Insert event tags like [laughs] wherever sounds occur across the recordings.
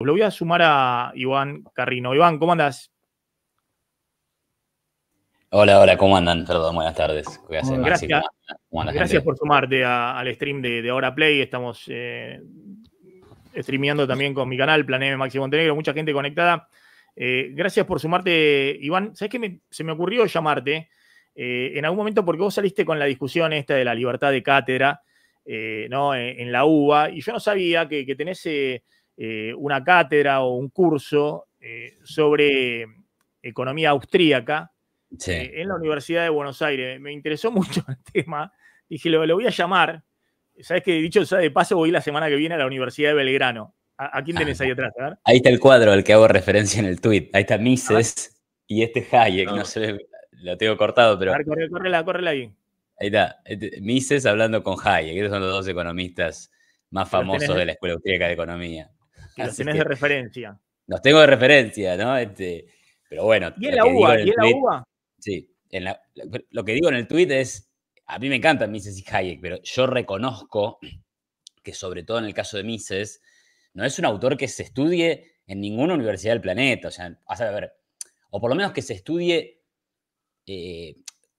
Lo voy a sumar a Iván Carrino. Iván, ¿cómo andas? Hola, hola, ¿cómo andan? Perdón, buenas tardes. gracias, por sumarte al stream de, Ahora Play. Estamos eh, streameando también con mi canal, M Máximo Montenegro, mucha gente conectada. Eh, gracias por sumarte, Iván. ¿Sabes qué se me ocurrió llamarte eh, en algún momento porque vos saliste con la discusión esta de la libertad de cátedra ¿no? En, la UBA y yo no sabía que tenés eh, una cátedra o un curso eh, sobre economía austríaca eh, en la Universidad de Buenos Aires. Me interesó [laughs] mucho el tema. Dije, lo, voy a llamar. Sabes que dicho de paso, voy la semana que viene a la Universidad de Belgrano. ¿A, quién tenés ahí atrás? Ahí está el cuadro al que hago referencia en el tweet. Ahí está Mises ah, y este Hayek. No. no, sé, lo tengo cortado, pero. corre ver, corre, ahí. Ahí está. Este, Mises hablando con Hayek. esos son los dos economistas más famosos de la Escuela Austríaca de Economía los de referencia. Los tengo de referencia, ¿no? Este, pero bueno. ¿Y la UBA? ¿Y la UBA? Sí. lo que digo en el tweet es, a mí me encantan Mises y Hayek, pero yo reconozco que sobre todo en el caso de Mises, no es un autor que se estudie en ninguna universidad del planeta. O sea, a ver, o por lo menos que se estudie eh,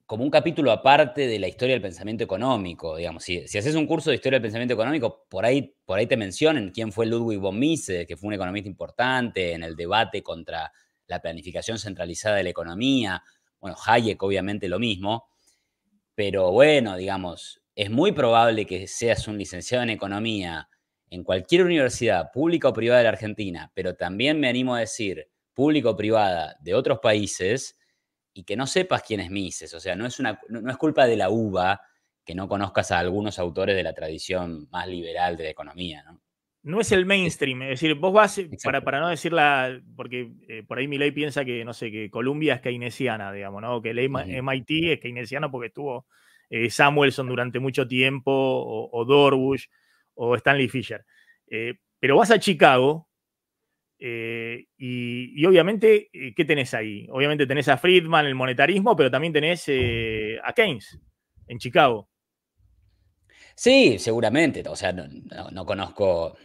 como un capítulo aparte de la historia del pensamiento económico, digamos. Si, haces un curso de historia del pensamiento económico, por ahí, por ahí te mencionan quién fue Ludwig von Mises, que fue un economista importante en el debate contra la planificación centralizada de la economía. Bueno, Hayek obviamente lo mismo, pero bueno, digamos, es muy probable que seas un licenciado en economía en cualquier universidad, pública o privada de la Argentina, pero también me animo a decir pública o privada de otros países, y que no sepas quién es Mises. O sea, no es, una, no, es culpa de la uva que no conozcas a algunos autores de la tradición más liberal de la economía, ¿no? es el mainstream, es decir, vos vas, eh, para, para no decirla, porque eh, por ahí mi ley piensa que, no sé, que Colombia es keynesiana, digamos, ¿no? Que el MIT es keynesiano porque estuvo eh, Samuelson durante mucho tiempo, o, o Dorbush, o Stanley Fisher. pero vas a Chicago eh, y, obviamente, eh, ¿qué tenés ahí? Obviamente tenés a Friedman, el monetarismo, pero también tenés eh, a Keynes en Chicago. Sí, seguramente. O sea, no, conozco.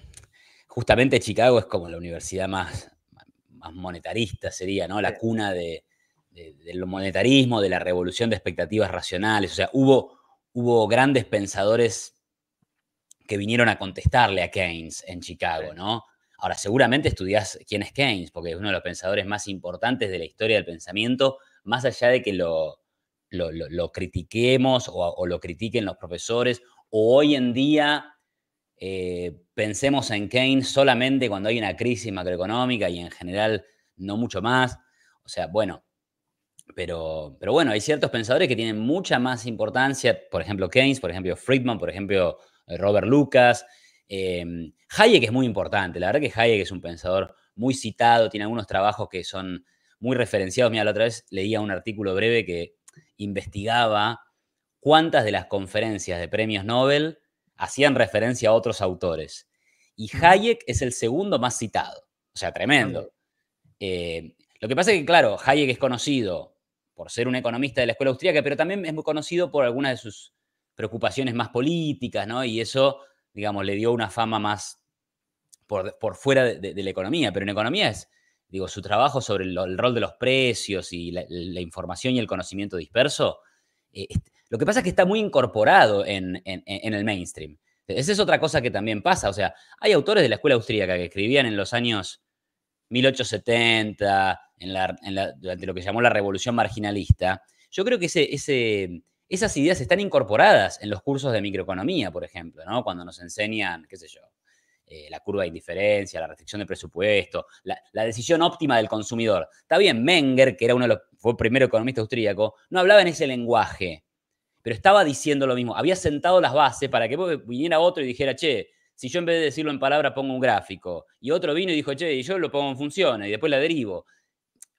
Justamente Chicago es como la universidad más, más monetarista, sería, ¿no? La cuna de, del monetarismo, de la revolución de expectativas racionales. O sea, hubo, hubo grandes pensadores que vinieron a contestarle a Keynes en Chicago, ¿no? Ahora, seguramente estudias quién es Keynes, porque es uno de los pensadores más importantes de la historia del pensamiento, más allá de que lo, critiquemos o, lo critiquen los profesores, o hoy en día eh, pensemos en Keynes solamente cuando hay una crisis macroeconómica y en general no mucho más. O sea, bueno, pero, pero bueno, hay ciertos pensadores que tienen mucha más importancia, por ejemplo Keynes, por ejemplo Friedman, por ejemplo eh, Robert Lucas, Em, Hayek es muy importante, la verdad que Hayek es un pensador muy citado, tiene algunos trabajos que son muy referenciados. Mira, la otra vez leía un artículo breve que investigaba cuántas de las conferencias de premios Nobel hacían referencia a otros autores. Y Hayek es el segundo más citado, o sea, tremendo. Eh, lo que pasa es que, claro, Hayek es conocido por ser un economista de la escuela austríaca, pero también es muy conocido por algunas de sus preocupaciones más políticas, ¿no? Y eso digamos, le dio una fama más por, fuera de, la economía, pero en economía es, digo, su trabajo sobre el, rol de los precios y la, información y el conocimiento disperso, eh, lo que pasa es que está muy incorporado en, el mainstream. Esa es otra cosa que también pasa, o sea, hay autores de la escuela austríaca que escribían en los años 1870, en durante lo que llamó la revolución marginalista. Yo creo que ese esas ideas están incorporadas en los cursos de microeconomía, por ejemplo, ¿no? Cuando nos enseñan, qué sé yo, eh, la curva de indiferencia, la restricción de presupuesto, la, decisión óptima del consumidor. Está bien, Menger, que era uno de los, fue el primer economista austríaco, no hablaba en ese lenguaje, pero estaba diciendo lo mismo. Había sentado las bases para que viniera otro y dijera, che, si yo en vez de decirlo en palabras pongo un gráfico, y otro vino y dijo, che, y yo lo pongo en función y después la derivo.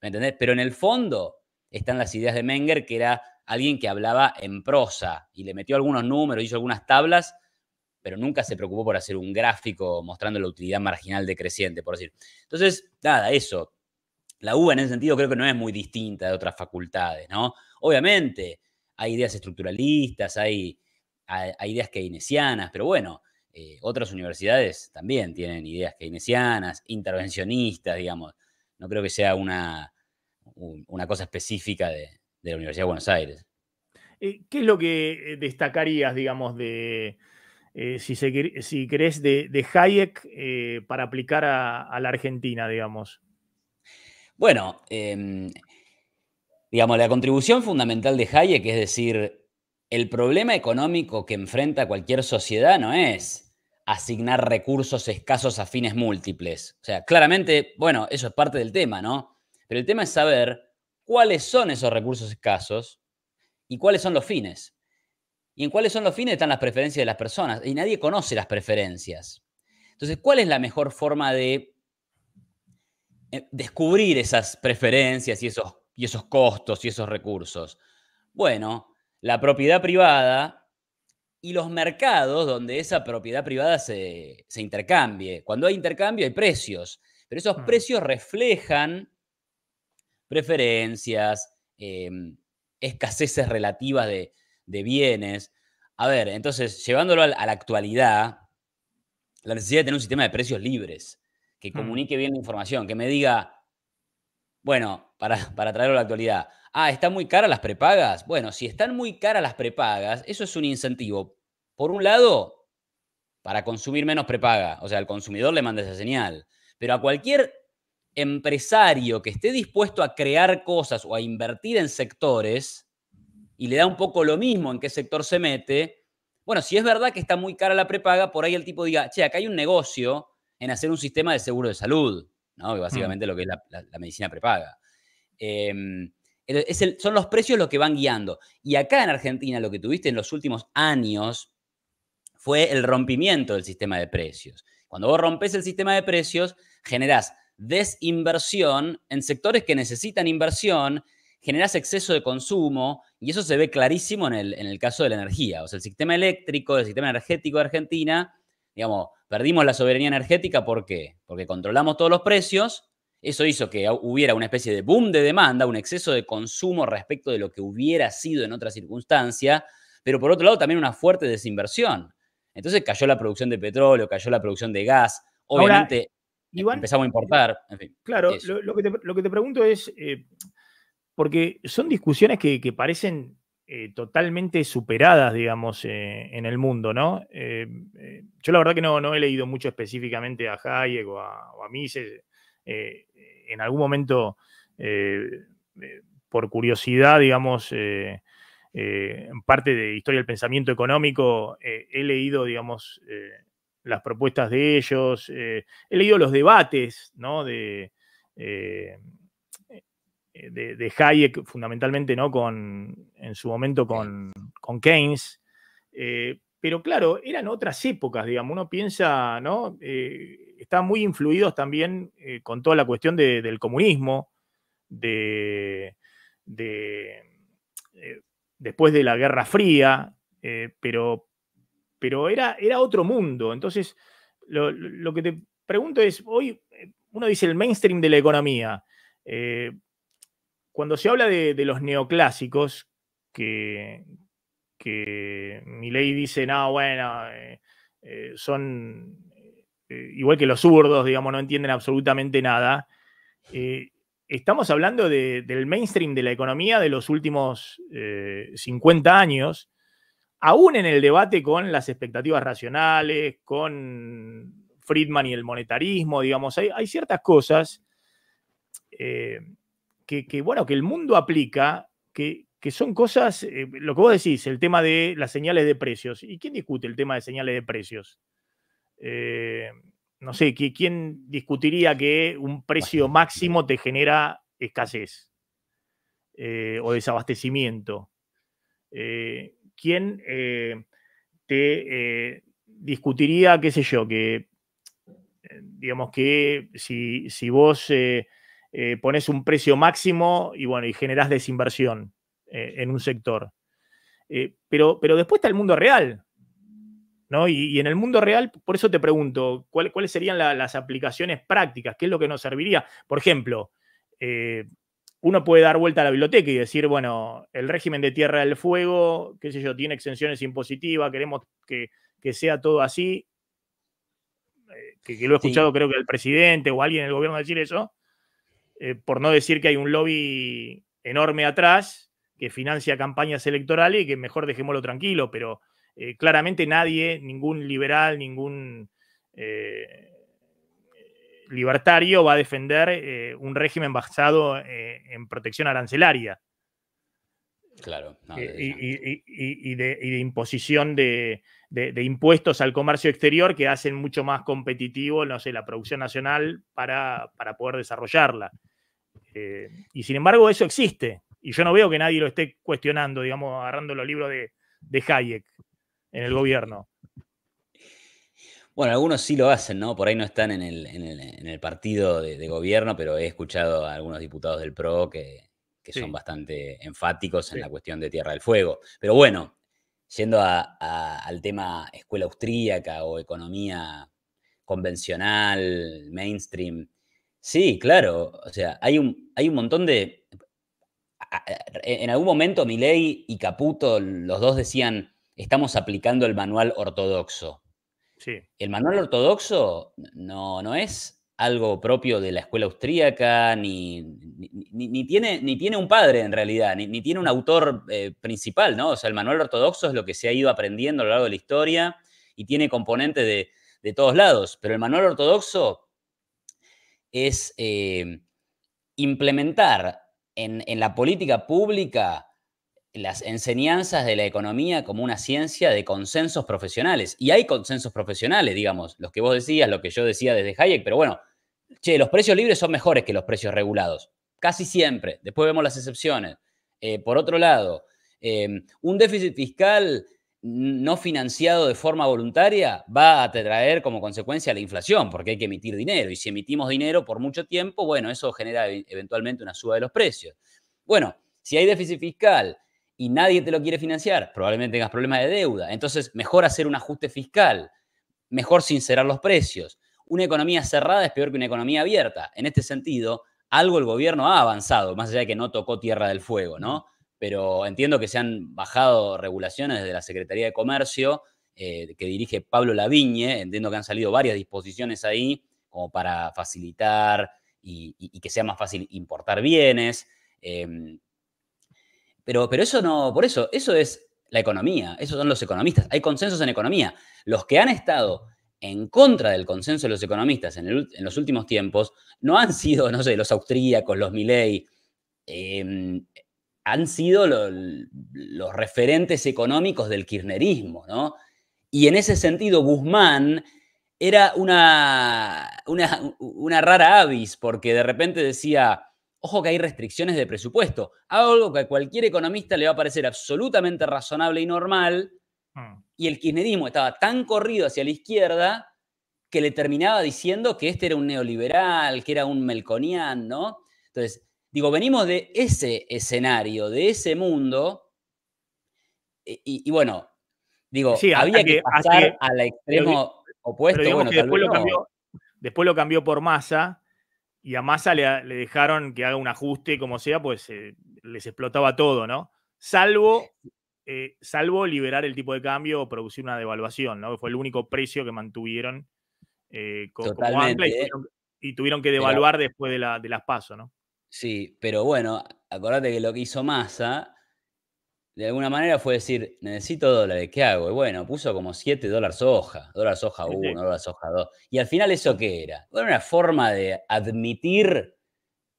¿Me entendés? Pero en el fondo están las ideas de Menger, que era alguien que hablaba en prosa y le metió algunos números, hizo algunas tablas, pero nunca se preocupó por hacer un gráfico mostrando la utilidad marginal decreciente, por decir. Entonces, nada, eso. La U en ese sentido creo que no es muy distinta de otras facultades, ¿no? Obviamente, hay ideas estructuralistas, hay, ideas keynesianas, pero bueno, eh, otras universidades también tienen ideas keynesianas, intervencionistas, digamos. No creo que sea una, una cosa específica de, de la Universidad de Buenos Aires. Eh, ¿Qué es lo que eh, destacarías, digamos, de, eh, si, si querés, de, Hayek para aplicar a, la Argentina, digamos? Bueno, em, digamos, la contribución fundamental de Hayek, es decir, el problema económico que enfrenta cualquier sociedad no es asignar recursos escasos a fines múltiples. O sea, claramente, bueno, eso es parte del tema, ¿no? Pero el tema es saber cuáles son esos recursos escasos y cuáles son los fines. Y en cuáles son los fines están las preferencias de las personas. Y nadie conoce las preferencias. Entonces, ¿cuál es la mejor forma de eh, descubrir esas preferencias y esos, y esos costos y esos recursos? Bueno, la propiedad privada y los mercados donde esa propiedad privada se, se intercambie. Cuando hay intercambio hay precios, pero esos mm. precios reflejan preferencias, em, escaseces relativas de, bienes. A ver, entonces, llevándolo a la actualidad, la necesidad de tener un sistema de precios libres, que hmm. comunique bien la información, que me diga, bueno, para, para traerlo a la actualidad, ah, ¿están muy caras las prepagas? Bueno, si están muy caras las prepagas, eso es un incentivo. Por un lado, para consumir menos prepaga, o sea, al consumidor le manda esa señal, pero a cualquier empresario que esté dispuesto a crear cosas o a invertir en sectores y le da un poco lo mismo en qué sector se mete, bueno, si es verdad que está muy cara la prepaga, por ahí el tipo diga, che, acá hay un negocio en hacer un sistema de seguro de salud, ¿no? Que básicamente mm. lo que es la, medicina prepaga. Em, son los precios los que van guiando. Y acá en Argentina lo que tuviste en los últimos años fue el rompimiento del sistema de precios. Cuando vos rompes el sistema de precios, generás desinversión en sectores que necesitan inversión, generas exceso de consumo y eso se ve clarísimo en el, en el caso de la energía. O sea, el sistema eléctrico, el sistema energético de Argentina, digamos, perdimos la soberanía energética, ¿por qué? Porque controlamos todos los precios, eso hizo que hubiera una especie de boom de demanda, un exceso de consumo respecto de lo que hubiera sido en otra circunstancia, pero por otro lado también una fuerte desinversión. Entonces cayó la producción de petróleo, cayó la producción de gas, obviamente... Em, empezamos a eh, importar. En fin, claro, lo, que te, pregunto es, eh, porque son discusiones que, parecen eh, totalmente superadas, digamos, en el mundo, ¿no? Em, yo la verdad que no, no, he leído mucho específicamente a Hayek o a, o a Mises. en algún momento, por curiosidad, digamos, en parte de Historia del Pensamiento Económico, he leído, digamos, las propuestas de ellos. Eh, he leído los debates ¿no? de, eh, eh, de, Hayek, fundamentalmente ¿no? en su momento con, Keynes. pero claro, eran otras épocas, digamos. Uno piensa, ¿no? están muy influidos también con toda la cuestión del comunismo, de, de después de la Guerra Fría, pero pero era, otro mundo. Entonces, lo, que te pregunto es, hoy eh, uno dice el mainstream de la economía. Eh, cuando se habla de, los neoclásicos, que, que ley dice, no, bueno, eh, son igual que los zurdos, digamos, no entienden absolutamente nada. estamos hablando del mainstream de la economía de los últimos 50 años aún en el debate con las expectativas racionales, con Friedman y el monetarismo, digamos, hay, ciertas cosas eh, que, bueno, que el mundo aplica, que, son cosas, eh, lo que vos decís, el tema de las señales de precios. ¿Y quién discute el tema de señales de precios? Eh, no sé, ¿quién discutiría que un precio máximo te genera escasez o desabastecimiento? Eh, ¿Quién eh, te eh, discutiría, qué sé yo, que eh, digamos que si, vos pones un precio máximo y bueno, y generás desinversión en un sector. pero, pero después está el mundo real, ¿No? Y, en el mundo real, por eso te pregunto, ¿cuáles serían las aplicaciones prácticas? ¿Qué es lo que nos serviría? Por ejemplo, uno puede dar vuelta a la biblioteca y decir, bueno, el régimen de Tierra del Fuego, qué sé yo, tiene exenciones impositivas, queremos que, sea todo así, eh, que, lo he escuchado creo que el presidente o alguien en el gobierno decir eso, eh, por no decir que hay un lobby enorme atrás que financia campañas electorales y que mejor dejémoslo tranquilo, pero eh, claramente nadie, ningún liberal, ningún libertario va a defender eh, un régimen basado eh, en protección arancelaria. Claro. Y, de, imposición de, impuestos al comercio exterior que hacen mucho más competitivo, la producción nacional para, poder desarrollarla. Eh, y sin embargo, eso existe. Y yo no veo que nadie lo esté cuestionando, digamos, agarrando los libros de, Hayek en el gobierno. Bueno, algunos sí lo hacen, ¿no? Por ahí no están en el, partido de, gobierno, pero he escuchado a algunos diputados del PRO que, son bastante enfáticos en la cuestión de Tierra del Fuego. Pero bueno, yendo al tema escuela austríaca o economía convencional, mainstream, sí, claro, o sea, hay un, hay un montón de... E, en algún momento Milei y Caputo, los dos decían, estamos aplicando el manual ortodoxo el manual ortodoxo no, es algo propio de la escuela austríaca, ni, ni, tiene, ni tiene un padre en realidad, ni, tiene un autor eh, principal, ¿no? O sea, el manual ortodoxo es lo que se ha ido aprendiendo a lo largo de la historia y tiene componentes de, todos lados, pero el manual ortodoxo es eh, implementar en la política pública las enseñanzas de la economía como una ciencia de consensos profesionales. Y hay consensos profesionales, digamos, los que vos decías, lo que yo decía desde Hayek, pero bueno, che, los precios libres son mejores que los precios regulados, casi siempre. Después vemos las excepciones. Eh, por otro lado, em, un déficit fiscal no financiado de forma voluntaria va a traer como consecuencia la inflación, porque hay que emitir dinero. Y si emitimos dinero por mucho tiempo, bueno, eso genera e-, eventualmente una suba de los precios. Bueno, si hay déficit fiscal y nadie te lo quiere financiar, probablemente tengas problemas de deuda. Entonces, mejor hacer un ajuste fiscal, mejor sincerar los precios. Una economía cerrada es peor que una economía abierta. En este sentido, algo el gobierno ha avanzado, más allá de que no tocó tierra del fuego, ¿no? Pero entiendo que se han bajado regulaciones desde la Secretaría de Comercio, eh, que dirige Pablo Laviñe, entiendo que han salido varias disposiciones ahí, como para facilitar y, que sea más fácil importar bienes. Em, pero, eso no, por eso, eso es la economía, esos son los economistas. Hay consensos en economía. Los que han estado en contra del consenso de los economistas en, los últimos tiempos no han sido, no sé, los austríacos, los Milley, em, han sido los referentes económicos del kirchnerismo, ¿no? Y en ese sentido, Guzmán era una, una, una rara avis, porque de repente decía, Ojo que hay restricciones de presupuesto, algo que a cualquier economista le va a parecer absolutamente razonable y normal, mm. y el kirchnerismo estaba tan corrido hacia la izquierda que le terminaba diciendo que este era un neoliberal, que era un melconiano. ¿no? Entonces, digo, venimos de ese escenario, de ese mundo, e, y, bueno, digo, había que, pasar al extremo opuesto. que después, lo cambió, después, lo cambió, por masa y a Massa le, dejaron que haga un ajuste, como sea, pues eh, les explotaba todo, ¿no? Salvo, eh, salvo liberar el tipo de cambio o producir una devaluación, ¿no? fue el único precio que mantuvieron eh, como y, tuvieron, que devaluar después de, las pasos, ¿no? Sí, pero bueno, acordate que lo que hizo Massa de alguna manera fue decir, necesito dólares, ¿qué hago? Y bueno, puso como 7 dólares hoja, dólares soja 1, dólares hoja 2. Y al final eso qué era? Era una forma de admitir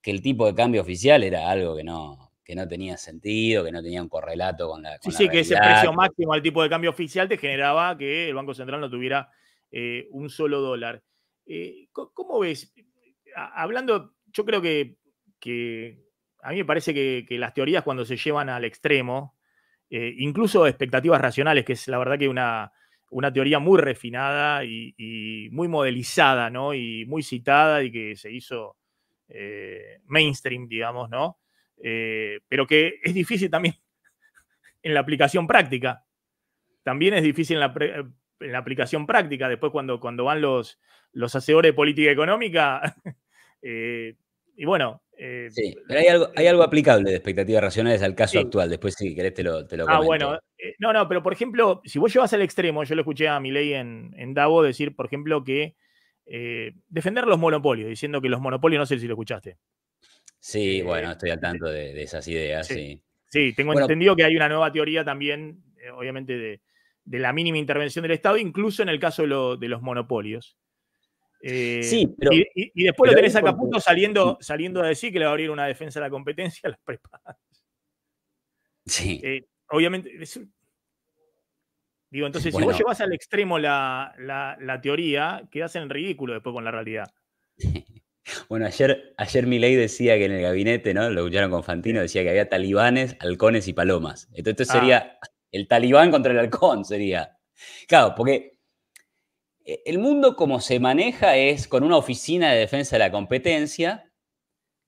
que el tipo de cambio oficial era algo que no, que no tenía sentido, que no tenía un correlato con la... Con sí, sí, que ese precio máximo al tipo de cambio oficial te generaba que el Banco Central no tuviera eh, un solo dólar. Eh, ¿Cómo ves? Hablando, yo creo que, que a mí me parece que las teorías cuando se llevan al extremo, eh, incluso expectativas racionales, que es la verdad que una, una teoría muy refinada y, muy modelizada, Y muy citada y que se hizo eh, mainstream, digamos, ¿no? Eh, pero que es difícil también [laughs] en la aplicación práctica. También es difícil en la, aplicación práctica. Después cuando, cuando van los, los hacedores de política económica, [laughs] y bueno, eh, sí, pero hay eh, algo, aplicable de expectativas racionales al caso actual. Después, si querés, te lo, te Ah, bueno. Eh, no, no, pero por ejemplo, si vos llevas al extremo, yo lo escuché a Milei en, en Davo decir, por ejemplo, que defender los monopolios, diciendo que los monopolios, no sé si lo escuchaste. Sí, bueno, estoy al tanto de, esas ideas, sí. sí. tengo entendido que hay una nueva teoría también, obviamente, de, la mínima intervención del Estado, incluso en el caso de los monopolios. Eh, y, después lo tenés a saliendo, saliendo a decir que le va a abrir una defensa a la competencia a las prepagas. Sí. Eh, obviamente, digo, entonces, si vos llevas al extremo la, la, teoría, quedás en ridículo después con la realidad. [laughs] Bueno, ayer, ayer ley decía que en el gabinete, ¿no? Lo escucharon con Fantino, decía que había talibanes, halcones y palomas. Entonces, esto ah. sería el talibán contra el halcón, sería. Claro, porque eh, el mundo como se maneja es con una oficina de defensa de la competencia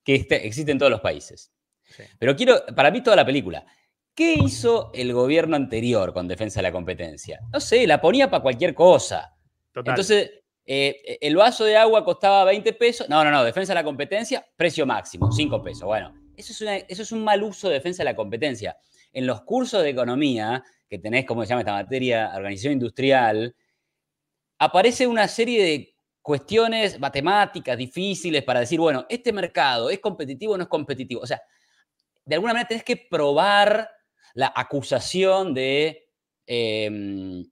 que este, existe en todos los países. Pero quiero, para mí toda la película, ¿qué hizo el gobierno anterior con defensa de la competencia? No sé, la ponía para cualquier cosa. Entonces, eh, el vaso de agua costaba 20 pesos. No, no, no, defensa de la competencia, precio máximo, 5 pesos. Bueno, eso es, eso es un mal uso de defensa de la competencia. En los cursos de economía, que tenés, ¿cómo se llama esta materia? Organización industrial, aparece una serie de cuestiones matemáticas difíciles para decir, bueno, este mercado es competitivo o no es competitivo. O sea, de alguna manera tenés que probar la acusación de em,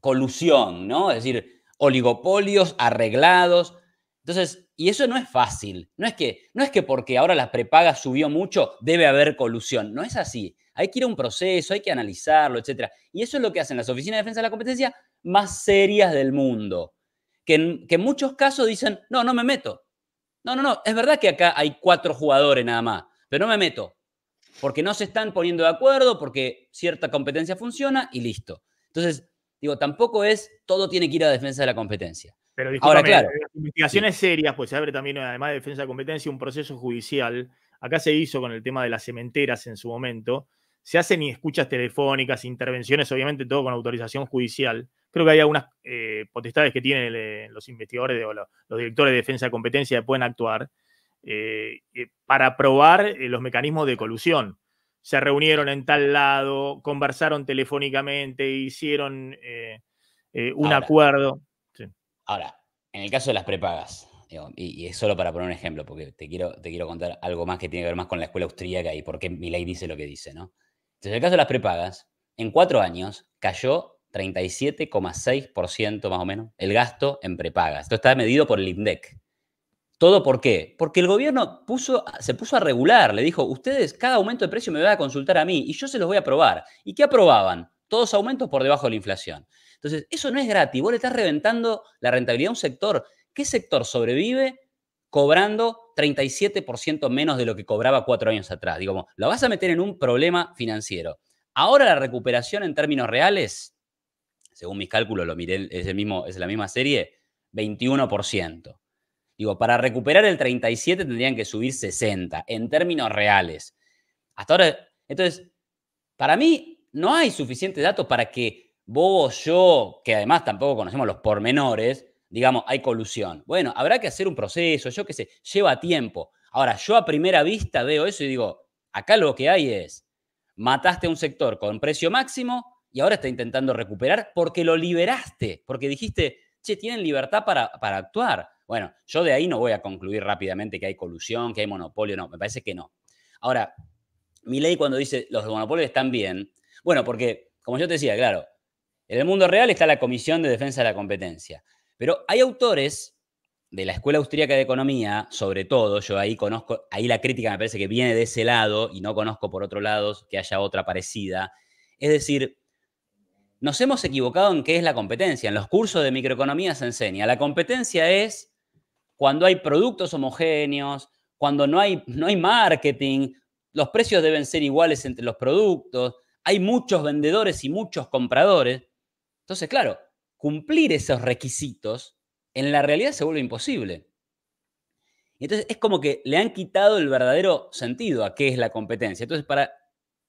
colusión, ¿no? Es decir, oligopolios arreglados. Entonces, y eso no es fácil. No es que, no es que porque ahora las prepagas subió mucho, debe haber colusión. No es así. Hay que ir a un proceso, hay que analizarlo, etc. Y eso es lo que hacen las oficinas de defensa de la competencia más serias del mundo, que en, muchos casos dicen, no, no me meto. No, no, no, es verdad que acá hay cuatro jugadores nada más, pero no me meto, porque no se están poniendo de acuerdo, porque cierta competencia funciona y listo. Entonces, digo, tampoco es todo tiene que ir a defensa de la competencia. Pero Ahora, claro. Eh, las investigaciones serias, pues se abre también, además de defensa de competencia, un proceso judicial. Acá se hizo con el tema de las cementeras en su momento. Se hacen y escuchas telefónicas, intervenciones, obviamente todo con autorización judicial. Creo que hay algunas eh, potestades que tienen eh, los investigadores o los, directores de defensa de competencia que pueden actuar eh, para probar los mecanismos de colusión. Se reunieron en tal lado, conversaron telefónicamente, hicieron un acuerdo. Ahora, en el caso de las prepagas, y, es solo para poner un ejemplo, porque te quiero, te quiero contar algo más que tiene que ver más con la escuela austríaca y por qué mi ley dice lo que dice, ¿no? Entonces, en el caso de las prepagas, en cuatro años cayó 37,6% más o menos, el gasto en prepagas. Esto está medido por el INDEC. ¿Todo por qué? Porque el gobierno se puso a regular, le dijo, ustedes cada aumento de precio me van a consultar a mí y yo se los voy a aprobar. ¿Y qué aprobaban? Todos aumentos por debajo de la inflación. Entonces, eso no es gratis, vos le estás reventando la rentabilidad a un sector. ¿Qué sector sobrevive cobrando 37% menos de lo que cobraba cuatro años atrás? Digo, lo vas a meter en un problema financiero. Ahora la recuperación en términos reales según mis cálculos, lo miré, es, mismo, es la misma serie, 21%. Digo, para recuperar el 37 tendrían que subir 60 en términos reales. Hasta ahora, entonces, para mí no hay suficientes datos para que vos, yo, que además tampoco conocemos los pormenores, digamos, hay colusión. Bueno, habrá que hacer un proceso, yo qué sé, lleva tiempo. Ahora, yo a primera vista veo eso y digo, acá lo que hay es, mataste a un sector con precio máximo, y ahora está intentando recuperar porque lo liberaste, porque dijiste, che, tienen libertad para, para actuar. Bueno, yo de ahí no voy a concluir rápidamente que hay colusión, que hay monopolio, no, me parece que no. Ahora, mi ley cuando dice los monopolios están bien, bueno, porque, como yo te decía, claro, en el mundo real está la Comisión de Defensa de la Competencia, pero hay autores de la Escuela Austríaca de Economía, sobre todo, yo ahí conozco, ahí la crítica me parece que viene de ese lado y no conozco por otro lado que haya otra parecida. Es decir, nos hemos equivocado en qué es la competencia. En los cursos de microeconomía se enseña. La competencia es cuando hay productos homogéneos, cuando no hay, no hay marketing, los precios deben ser iguales entre los productos, hay muchos vendedores y muchos compradores. Entonces, claro, cumplir esos requisitos en la realidad se vuelve imposible. Entonces es como que le han quitado el verdadero sentido a qué es la competencia. Entonces, para,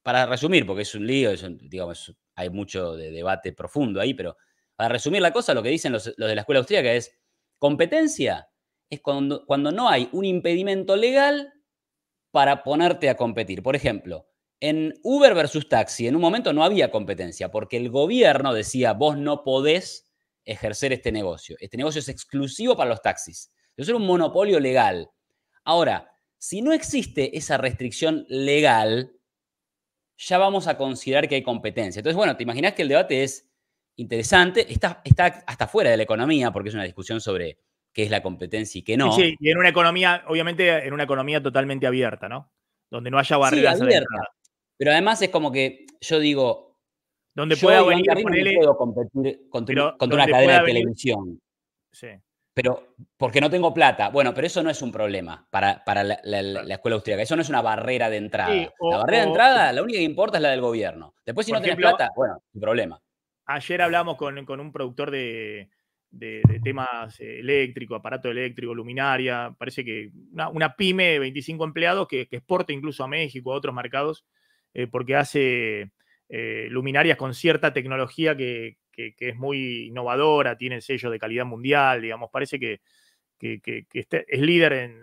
para resumir, porque es un lío, es un, digamos, hay mucho de debate profundo ahí, pero para resumir la cosa, lo que dicen los, de la escuela austríaca es, competencia es cuando, cuando no hay un impedimento legal para ponerte a competir. Por ejemplo, en Uber versus taxi, en un momento no había competencia, porque el gobierno decía, vos no podés ejercer este negocio. Este negocio es exclusivo para los taxis. Eso era un monopolio legal. Ahora, si no existe esa restricción legal, ya vamos a considerar que hay competencia. Entonces, bueno, te imaginas que el debate es interesante, está, está hasta fuera de la economía, porque es una discusión sobre qué es la competencia y qué no. Sí, y en una economía, obviamente, en una economía totalmente abierta, ¿no? Donde no haya barreras. abierta. Pero además es como que yo digo. Donde pueda venir a no puedo competir contra, contra una cadena de televisión. Sí pero porque no tengo plata. Bueno, pero eso no es un problema para, para la, escuela austríaca. Eso no es una barrera de entrada. la barrera de entrada, la única que importa es la del gobierno. Después, si no tienes plata, bueno, sin problema. Ayer hablamos con, un productor de, temas eh, eléctricos, aparato eléctrico, luminaria. Parece que una, pyme de 25 empleados que, exporta incluso a México, a otros mercados, eh, porque hace eh, luminarias con cierta tecnología que, que, es muy innovadora, tiene el sello de calidad mundial, digamos, parece que, este, es líder en,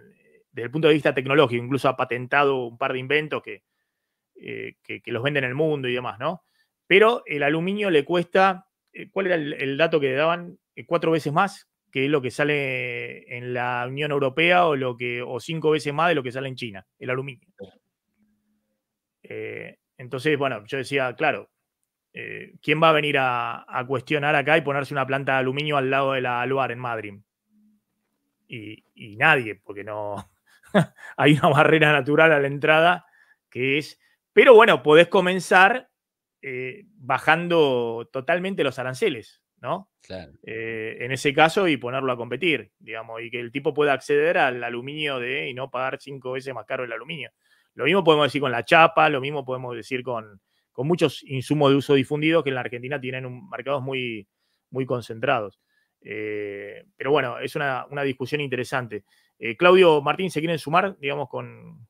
desde el punto de vista tecnológico, incluso ha patentado un par de inventos que, eh, los venden en el mundo y demás, ¿no? Pero el aluminio le cuesta, eh, ¿cuál era el, dato que le daban? Eh, cuatro veces más que lo que sale en la Unión Europea o, lo que, o cinco veces más de lo que sale en China, el aluminio. entonces, bueno, yo decía, claro, eh, ¿quién va a venir a, cuestionar acá y ponerse una planta de aluminio al lado de la Aluar en Madrid? Y, nadie, porque no [laughs] hay una barrera natural a la entrada que es... Pero bueno, podés comenzar eh, bajando totalmente los aranceles, ¿no? Eh, en ese caso y ponerlo a competir, digamos, y que el tipo pueda acceder al aluminio de y no pagar cinco veces más caro el aluminio. Lo mismo podemos decir con la chapa, lo mismo podemos decir con, con muchos insumos de uso difundido que en la Argentina tienen un, mercados muy, muy concentrados. Eh, pero bueno, es una, discusión interesante. Eh, Claudio Martín, ¿se quieren sumar, digamos, con...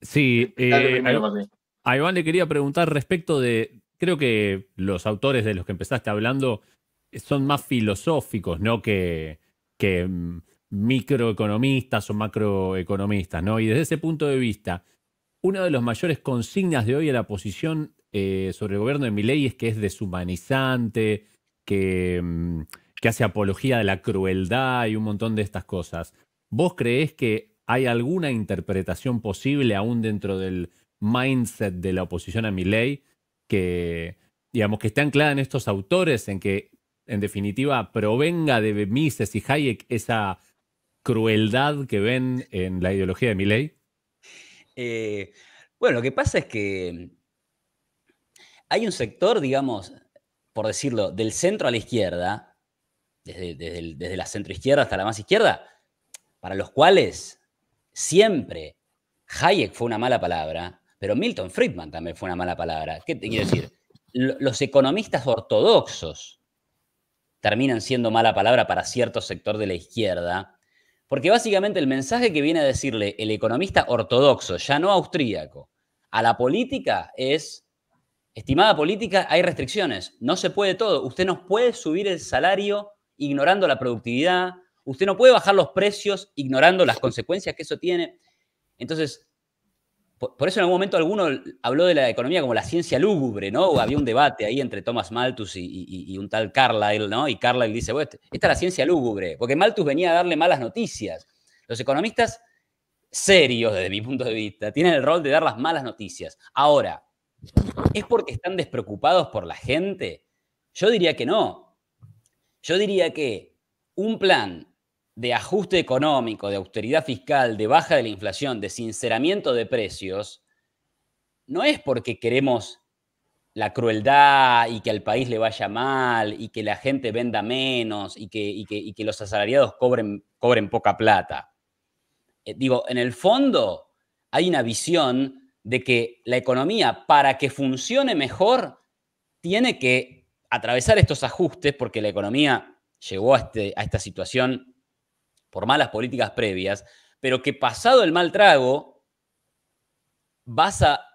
Sí, eh, a Iván le quería preguntar respecto de, creo que los autores de los que empezaste hablando son más filosóficos, ¿no? Que, que mm, microeconomistas o macroeconomistas, ¿no? Y desde ese punto de vista, una de las mayores consignas de hoy a la oposición eh, sobre el gobierno de Milei es que es deshumanizante, mm, que, hace apología de la crueldad y un montón de estas cosas. ¿Vos creés que hay alguna interpretación posible aún dentro del mindset de la oposición a Milei que, digamos, que está anclada en estos autores, en que, en definitiva, provenga de Mises y Hayek esa crueldad que ven en la ideología de Milei? Eh, bueno, lo que pasa es que hay un sector, digamos, por decirlo, del centro a la izquierda, desde, desde la centro izquierda hasta la más izquierda, para los cuales siempre Hayek fue una mala palabra, pero Milton Friedman también fue una mala palabra. ¿Qué te quiero decir? Los economistas ortodoxos terminan siendo mala palabra para cierto sector de la izquierda, porque básicamente el mensaje que viene a decirle el economista ortodoxo, ya no austríaco, a la política es, estimada política, hay restricciones, no se puede todo, usted no puede subir el salario ignorando la productividad, usted no puede bajar los precios ignorando las consecuencias que eso tiene. Entonces, por, eso en algún momento alguno habló de la economía como la ciencia lúgubre, ¿no? había un debate ahí entre Thomas Malthus y, un tal Carlyle, ¿no? Y Carlyle dice, bueno, este, esta es la ciencia lúgubre, porque Malthus venía a darle malas noticias. Los economistas serios, desde mi punto de vista, tienen el rol de dar las malas noticias. Ahora, ¿es porque están despreocupados por la gente? Yo diría que no. Yo diría que un plan de ajuste económico, de austeridad fiscal, de baja de la inflación, de sinceramiento de precios, no es porque queremos la crueldad y que al país le vaya mal y que la gente venda menos y que, que, los asalariados cobren, cobren poca plata. Eh, digo, en el fondo hay una visión de que la economía, para que funcione mejor, tiene que atravesar estos ajustes porque la economía llegó a, este, a esta situación por malas políticas previas, pero que pasado el mal trago vas a,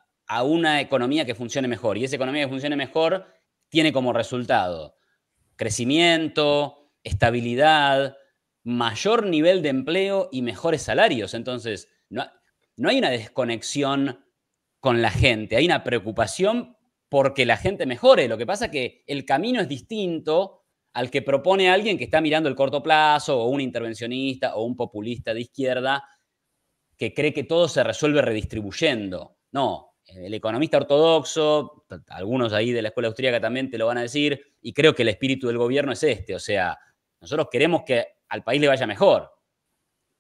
una economía que funcione mejor. Y esa economía que funcione mejor tiene como resultado crecimiento, estabilidad, mayor nivel de empleo y mejores salarios. Entonces, no, no hay una desconexión con la gente, hay una preocupación porque la gente mejore. Lo que pasa es que el camino es distinto al que propone alguien que está mirando el corto plazo o un intervencionista o un populista de izquierda que cree que todo se resuelve redistribuyendo. No, el economista ortodoxo, algunos ahí de la escuela austríaca también te lo van a decir, y creo que el espíritu del gobierno es este, o sea, nosotros queremos que al país le vaya mejor,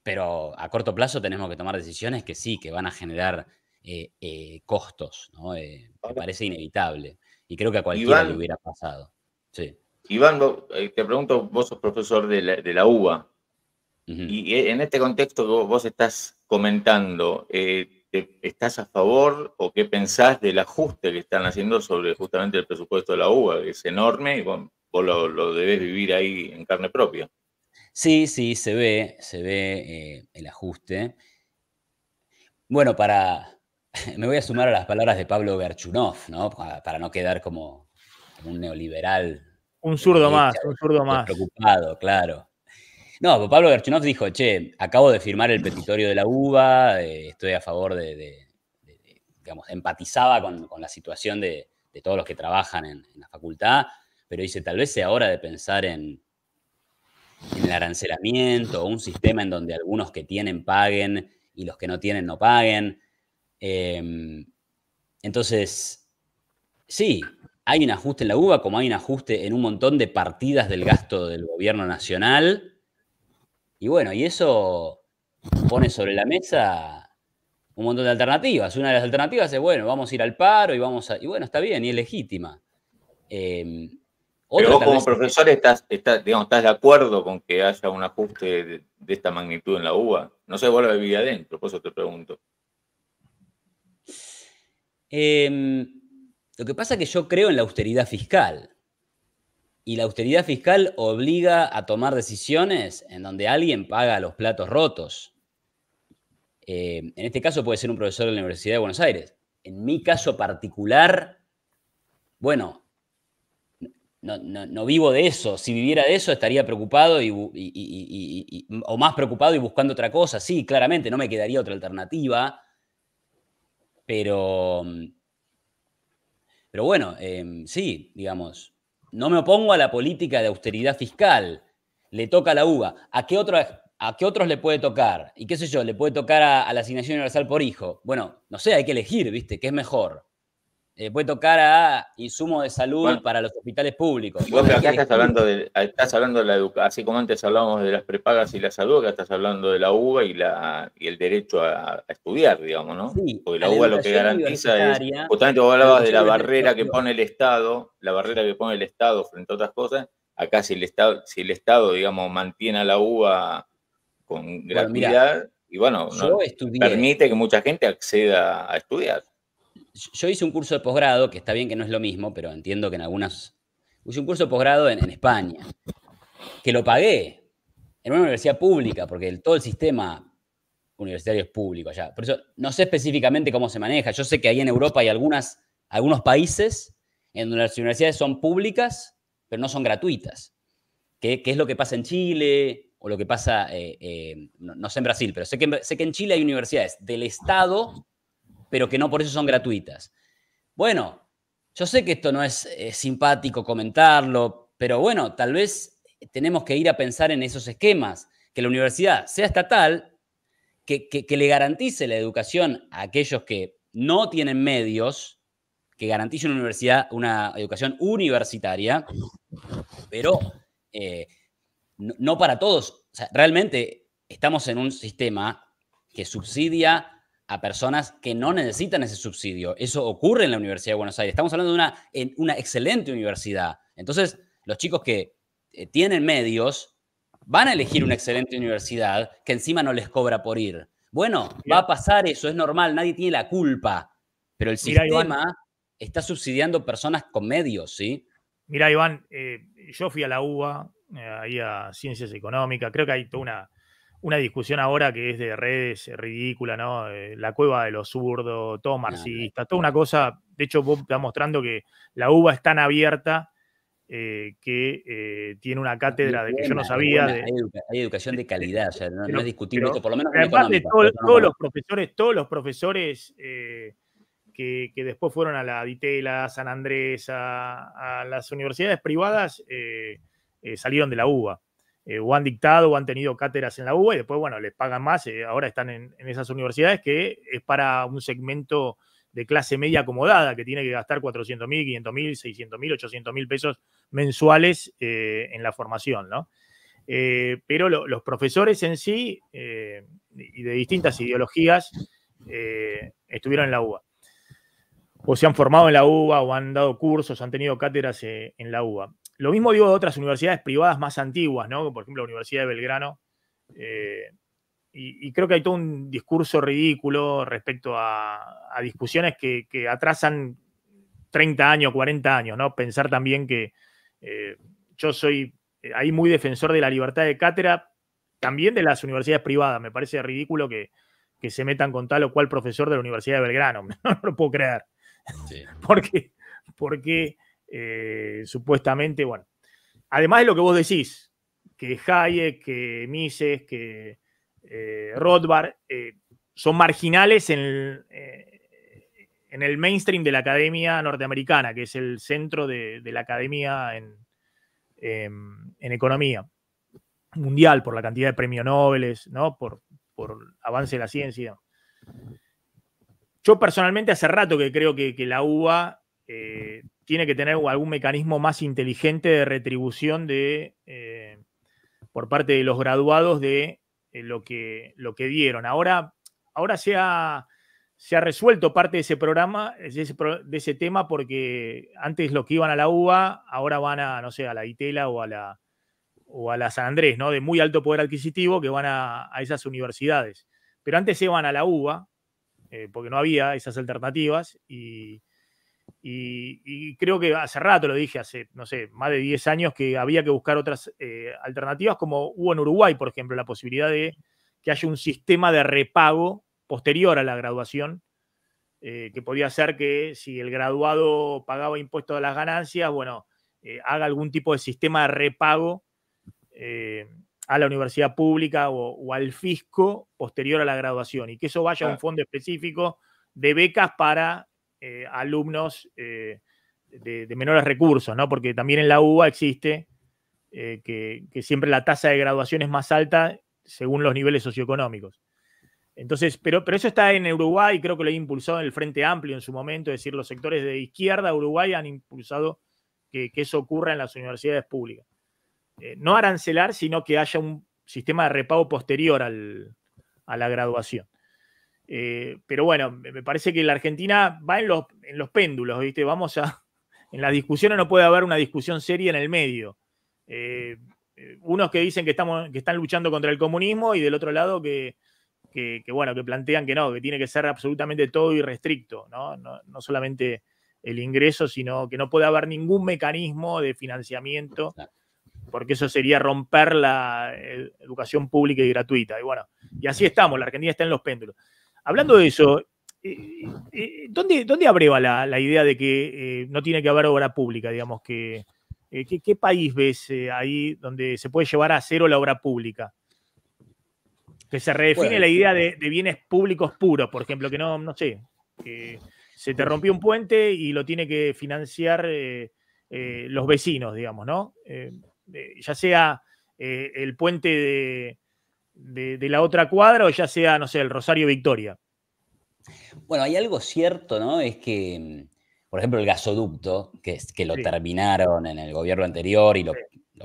pero a corto plazo tenemos que tomar decisiones que sí, que van a generar eh, eh, costos, eh, me parece inevitable, y creo que a cualquiera le hubiera pasado. Sí. Iván, eh, te pregunto, vos sos profesor de la, UBA, y eh, en este contexto vos estás comentando, eh, ¿estás a favor o qué pensás del ajuste que están haciendo sobre justamente el presupuesto de la UBA, es enorme y vos lo, lo, debés vivir ahí en carne propia? Sí, sí, se ve, se ve el ajuste. Bueno, para, [laughs] me voy a sumar a las palabras de Pablo Berchunov, ¿no? para no quedar como un neoliberal un zurdo eh, más, un zurdo más. Preocupado, claro. No, Pablo Garchinov dijo, che, acabo de firmar el petitorio de la UBA, eh, estoy a favor de, digamos, empatizaba con, la situación de, todos los que trabajan en, la facultad, pero dice, tal vez sea hora de pensar en, el arancelamiento, un sistema en donde algunos que tienen paguen y los que no tienen no paguen. Em, entonces, sí, hay un ajuste en la UBA como hay un ajuste en un montón de partidas del gasto del gobierno nacional. Y bueno, y eso pone sobre la mesa un montón de alternativas. Una de las alternativas es, bueno, vamos a ir al paro y vamos a... Y bueno, está bien, y es legítima. Em, Pero vos como profesor estás, digamos, estás de acuerdo con que haya un ajuste de, esta magnitud en la UBA. No se vuelve a vivir adentro, por eso te pregunto. Eh, lo que pasa es que yo creo en la austeridad fiscal. Y la austeridad fiscal obliga a tomar decisiones en donde alguien paga los platos rotos. Eh, en este caso puede ser un profesor de la Universidad de Buenos Aires. En mi caso particular, bueno, no, vivo de eso. Si viviera de eso estaría preocupado o más preocupado y buscando otra cosa. Sí, claramente, no me quedaría otra alternativa. Pero mm, pero bueno, em, sí, digamos, no me opongo a la política de austeridad fiscal. Le toca a la UBA. ¿A qué, ¿A qué otros le puede tocar? Y qué sé yo, le puede tocar a, a la asignación universal por hijo. Bueno, no sé, hay que elegir, ¿viste? ¿Qué es mejor? Eh, puede tocar a insumos de salud para los hospitales públicos. Vos acá estás hablando de, estás hablando la educación, así como antes hablábamos de las prepagas y la salud, acá estás hablando de la UBA y, la, el derecho a, estudiar, digamos, ¿no? Porque la, UBA lo que garantiza es, justamente vos hablabas de la barrera que pone el Estado, la barrera que pone el Estado frente a otras cosas, acá si el Estado, si el Estado digamos, mantiene a la UBA con gratuidad, y bueno, permite que mucha gente acceda a estudiar yo hice un curso de posgrado, que está bien que no es lo mismo, pero entiendo que en algunas... Hice un curso de posgrado en, España, que lo pagué en una universidad pública, porque todo el sistema universitario es público allá. Por eso no sé específicamente cómo se maneja. Yo sé que ahí en Europa hay algunas, algunos países en donde las universidades son públicas, pero no son gratuitas. ¿Qué es lo que pasa en Chile o lo que pasa, eh, eh, no, sé en Brasil, pero sé que, sé que en Chile hay universidades del Estado pero que no por eso son gratuitas. Bueno, yo sé que esto no es eh, simpático comentarlo, pero bueno, tal vez tenemos que ir a pensar en esos esquemas, que la universidad sea estatal, que, le garantice la educación a aquellos que no tienen medios, que garantice una universidad, una educación universitaria, pero eh, no, para todos. realmente estamos en un sistema que subsidia a personas que no necesitan ese subsidio. Eso ocurre en la Universidad de Buenos Aires. Estamos hablando de una, en una excelente universidad. Entonces, los chicos que eh, tienen medios van a elegir una excelente universidad que encima no les cobra por ir. Bueno, va a pasar eso, es normal, nadie tiene la culpa, pero el sistema está subsidiando personas con medios, ¿sí? Mira, Iván, eh, yo fui a la UBA, eh, ahí a Ciencias Económicas, creo que hay toda una una discusión ahora que es de redes eh, ridícula, ¿no? Eh, la cueva de los zurdos, todo marxista, toda una cosa. De hecho, vos está mostrando que la uva es tan abierta eh, que tiene una cátedra de que yo no sabía. hay, educación de calidad, no, es discutible por lo menos. Además todos los profesores, todos los profesores que, después fueron a la Ditela, a San Andrés, a, a las universidades privadas, salieron de la uva eh, o han dictado o han tenido cátedras en la UBA y después, bueno, les pagan más. Eh, ahora están en, esas universidades que es para un segmento de clase media acomodada que tiene que gastar 400 mil, 500 mil, mil, mil pesos mensuales eh, en la formación, ¿no? pero los profesores en sí y de distintas ideologías estuvieron en la UBA. O se han formado en la UBA o han dado cursos, han tenido cátedras en la UBA. Lo mismo digo de otras universidades privadas más antiguas, ¿no? Por ejemplo, la Universidad de Belgrano. Eh, y, creo que hay todo un discurso ridículo respecto a, discusiones que, atrasan 30 años, 40 años, ¿no? Pensar también que eh, yo soy eh, ahí muy defensor de la libertad de cátedra, también de las universidades privadas. Me parece ridículo que, se metan con tal o cual profesor de la Universidad de Belgrano. [laughs] No, lo puedo creer. Sí. [laughs] Porque, porque eh, supuestamente, bueno. Además de lo que vos decís, que Hayek, que Mises, que eh, Rothbard eh, son marginales en el, en el, mainstream de la academia norteamericana, que es el centro de, la academia em, en, economía mundial por la cantidad de premios Nobel, ¿no? Por, avance de la ciencia. Yo personalmente hace rato que creo que, la UBA tiene que tener algún mecanismo más inteligente de retribución de, eh, por parte de los graduados de eh, lo, que, lo que dieron. Ahora, ahora se, ha, se ha resuelto parte de ese programa, de ese, tema, porque antes los que iban a la UBA, ahora van a, no sé, a la ITELA o a la, o a San Andrés, ¿no? De muy alto poder adquisitivo que van a, esas universidades. Pero antes se iban a la UBA, eh, porque no había esas alternativas y y, creo que hace rato lo dije, hace, no sé, más de 10 años que había que buscar otras eh, alternativas, como hubo en Uruguay, por ejemplo, la posibilidad de que haya un sistema de repago posterior a la graduación, eh, que podía ser que si el graduado pagaba impuestos a las ganancias, bueno, eh, haga algún tipo de sistema de repago a la universidad pública o, o, al fisco posterior a la graduación y que eso vaya a un fondo específico de becas para eh, alumnos eh, de, menores recursos, ¿no? Porque también en la UBA existe eh, que, siempre la tasa de graduación es más alta según los niveles socioeconómicos. Entonces, pero, pero eso está en Uruguay, creo que lo ha impulsado el Frente Amplio en su momento, es decir, los sectores de izquierda Uruguay han impulsado que, eso ocurra en las universidades públicas. no arancelar, sino que haya un sistema de repago posterior a la graduación. Eh, pero bueno, me parece que la Argentina va en los, en los péndulos, ¿viste? Vamos a. [laughs] En las discusiones no puede haber una discusión seria en el medio. Eh, eh, unos que dicen que, estamos, que están luchando contra el comunismo y del otro lado que, bueno, que plantean que no, que tiene que ser absolutamente todo irrestricto ¿no? No, no solamente el ingreso, sino que no puede haber ningún mecanismo de financiamiento, porque eso sería romper la educación pública y gratuita. Y bueno, y así estamos, la Argentina está en los péndulos. Hablando de eso, eh, eh, ¿dónde, dónde abreva la, idea de que eh, no tiene que haber obra pública, digamos, que, ¿qué, país ves ahí donde se puede llevar a cero la obra pública? Que se redefine la idea de, bienes públicos puros, por ejemplo, que no, no sé, que se te rompió un puente y lo tiene que financiar los vecinos, digamos, ¿no? ya sea el puente de, de, la otra cuadra o ya sea, no sé, el Rosario Victoria. Bueno, hay algo cierto, ¿no? Es que, mm, por ejemplo, el gasoducto, que, que lo terminaron en el gobierno anterior y lo,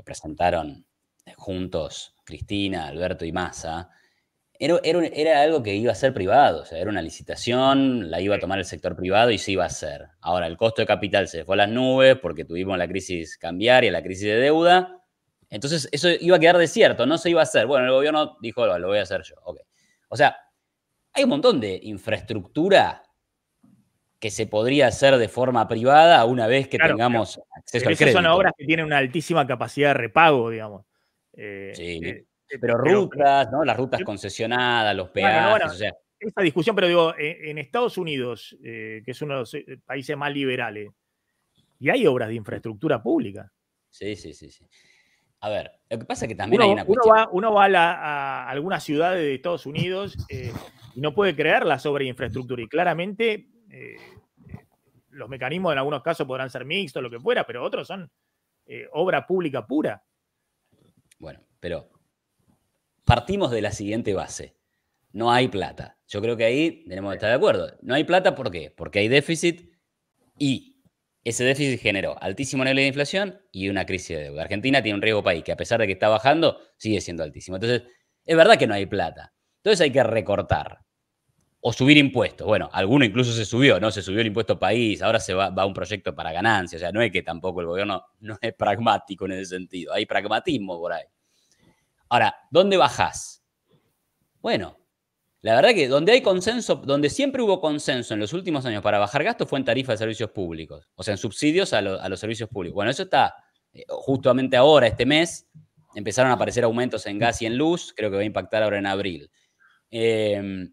presentaron juntos Cristina, Alberto y Massa, era, era, algo que iba a ser privado, o sea, era una licitación, la iba a tomar el sector privado y se iba a hacer. Ahora, el costo de capital se fue a las nubes porque tuvimos la crisis cambiaria, la crisis de deuda, entonces eso iba a quedar desierto, no se iba a hacer. Bueno, el gobierno dijo, lo, voy a hacer yo. O sea, hay un montón de infraestructura que se podría hacer de forma privada una vez que tengamos acceso al crédito. son obras que tienen una altísima capacidad de repago, digamos. Eh, sí, eh, eh, pero rutas, ¿no? Las rutas concesionadas, los peajes, Esta discusión, pero digo, en, Estados Unidos, que es uno de los países más liberales, y hay obras de infraestructura pública. Sí, sí, sí, sí. A ver, lo que pasa es que también hay una cuestión. Uno va, a, algunas ciudades de Estados Unidos eh, y no puede creer la infraestructura. Y claramente eh, los mecanismos en algunos casos podrán ser mixtos, lo que fuera, pero otros son eh, obra pública pura. Bueno, pero partimos de la siguiente base. No hay plata. Yo creo que ahí tenemos que estar de acuerdo. No hay plata, ¿por qué? Porque hay déficit y ese déficit generó altísimo nivel de inflación y una crisis de deuda. Argentina tiene un riesgo país que a pesar de que está bajando, sigue siendo altísimo. Entonces, es verdad que no hay plata. Entonces hay que recortar o subir impuestos. Bueno, alguno incluso se subió, ¿no? Se subió el impuesto país, ahora se va, va un proyecto para ganancias. O sea, no es que tampoco el gobierno [laughs] no es pragmático en ese sentido. Hay pragmatismo por ahí. Ahora, ¿dónde bajás? Bueno, la verdad que donde hay consenso, donde siempre hubo consenso en los últimos años para bajar gastos fue en tarifas de servicios públicos, o sea, en subsidios a, los servicios públicos. Bueno, eso está eh, justamente ahora, este mes, empezaron a aparecer aumentos en gas y en luz, creo que va a impactar ahora en abril. Em,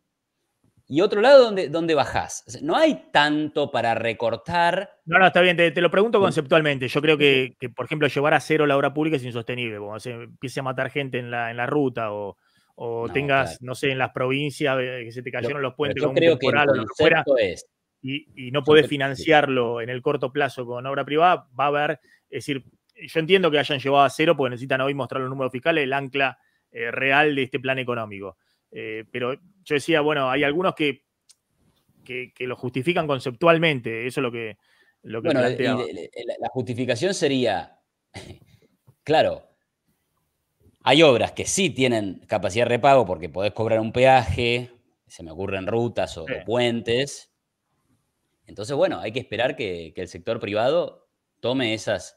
y otro lado ¿dónde bajás. no hay tanto para recortar. No, no, está bien, te, lo pregunto conceptualmente. Yo creo que, por ejemplo, llevar a cero la obra pública es insostenible. como se empiece a matar gente en en la ruta o, o tengas, no sé, en las provincias eh, que se te cayeron los puentes con creo que y, no puedes financiarlo en el corto plazo con obra privada, va a haber, es decir, yo entiendo que hayan llevado a cero porque necesitan hoy mostrar los números fiscales, el ancla eh, real de este plan económico. Eh, pero yo decía, bueno, hay algunos que, lo justifican conceptualmente, eso es lo que... Lo la justificación sería, [laughs] claro, hay obras que sí tienen capacidad de repago porque podés cobrar un peaje, se me ocurren rutas o, puentes. Entonces, bueno, hay que esperar que, el sector privado tome esas,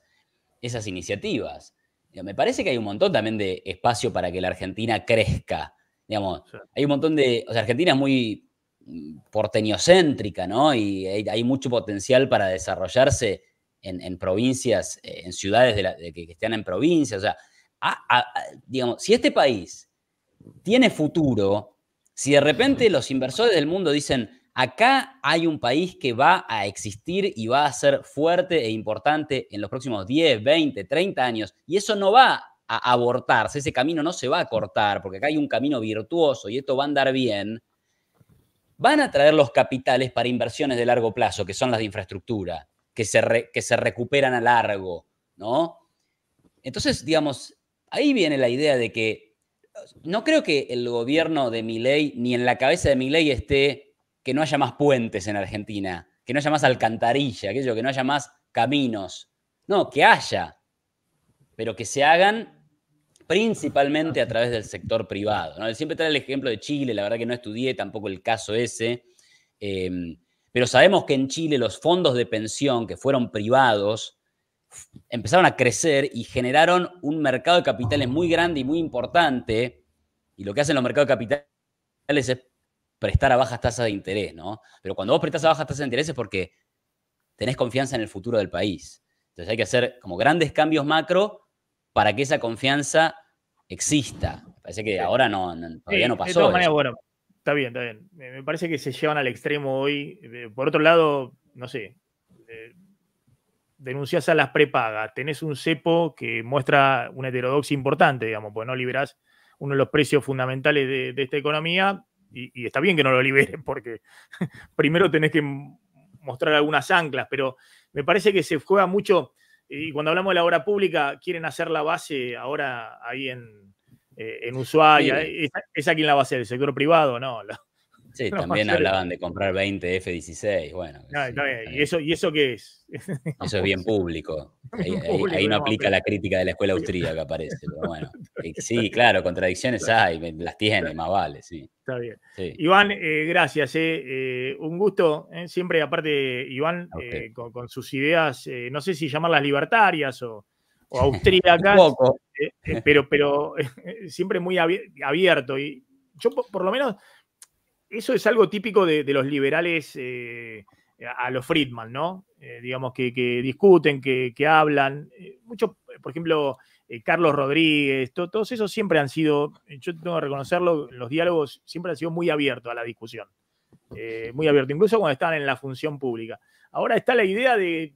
esas iniciativas. Me parece que hay un montón también de espacio para que la Argentina crezca. Digamos, hay un montón de. O sea, Argentina es muy mm, porteñocéntrica, ¿no? Y hay, mucho potencial para desarrollarse en, provincias, eh, en ciudades que, estén en provincias. O sea, digamos, si este país tiene futuro, si de repente los inversores del mundo dicen, acá hay un país que va a existir y va a ser fuerte e importante en los próximos 10, 20, 30 años, y eso no va a abortarse, ese camino no se va a cortar, porque acá hay un camino virtuoso y esto va a andar bien, van a traer los capitales para inversiones de largo plazo, que son las de infraestructura, que se, que se recuperan a largo, ¿no? Entonces, digamos, Ahí viene la idea de que no creo que el gobierno de mi ley, ni en la cabeza de ley esté que no haya más puentes en Argentina, que no haya más alcantarilla, aquello, que no haya más caminos. No, que haya, pero que se hagan principalmente a través del sector privado. Siempre trae el ejemplo de Chile, la verdad que no estudié tampoco el caso ese, eh, pero sabemos que en Chile los fondos de pensión que fueron privados empezaron a crecer y generaron un mercado de capitales muy grande y muy importante. Y lo que hacen los mercados de capitales es prestar a bajas tasas de interés, ¿no? Pero cuando vos prestás a bajas tasas de interés es porque tenés confianza en el futuro del país. Entonces hay que hacer como grandes cambios macro para que esa confianza exista. Parece que ahora no, todavía no pasó. De todas maneras, bueno, está bien, está bien. Me parece que se llevan al extremo hoy. Por otro lado, no sé, denuncias a las prepagas, tenés un cepo que muestra una heterodoxia importante, digamos, pues no liberás uno de los precios fundamentales de, esta economía, y, está bien que no lo liberen, [laughs] porque primero tenés que mostrar algunas anclas, pero me parece que se juega mucho, y cuando hablamos de la obra pública, quieren hacer la base ahora ahí en, eh, Ushuaia, ¿es, aquí la base a hacer? ¿El sector privado? No, la, Sí, también hablaban de comprar 20 F-16, bueno. ¿Y, eso, ¿Y eso qué es? [laughs] Eso es bien público. [laughs] Ahí, no aplica la crítica de la escuela austríaca, parece. Pero Sí, claro, contradicciones hay, las tiene, más vale, sí. Está bien. Iván, eh, gracias. Eh. Eh, un gusto. siempre, aparte, Iván, con, sus ideas, no sé si llamarlas libertarias o, [laughs] austríacas. poco. pero pero siempre muy abierto. Y yo, por lo menos eso es algo típico de, los liberales eh, a los Friedman, ¿no? Eh, digamos que, discuten, que, hablan. Eh, Muchos, por ejemplo, Carlos Rodríguez, todos esos siempre han sido, yo tengo que reconocerlo, los diálogos siempre han sido muy abiertos a la discusión. muy abiertos, incluso cuando estaban en la función pública. Ahora está la idea de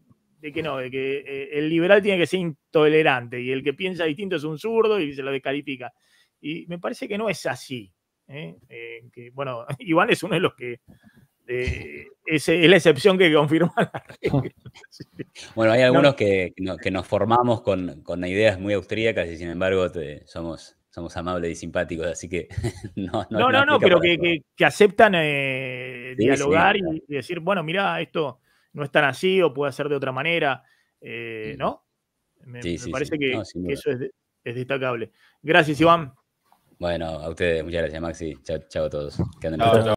que no, de que el liberal tiene que ser intolerante y el que piensa distinto es un zurdo y se lo descalifica. Y me parece que no es así. ¿eh? Eh, que, bueno, [laughs] Iván es uno de los que eh, es, la excepción que confirma la regla. [laughs] Bueno, hay algunos que, nos formamos con, ideas muy austríacas y sin embargo somos, somos amables y simpáticos, así que [laughs] no. No, no, no, pero que, aceptan dialogar y, decir, bueno, mira, esto no es tan así o puede ser de otra manera, mm. ¿no? Me, parece que, eso es destacable. Gracias, Iván. Bueno, a ustedes, muchas gracias, Maxi. Chao, chao a todos.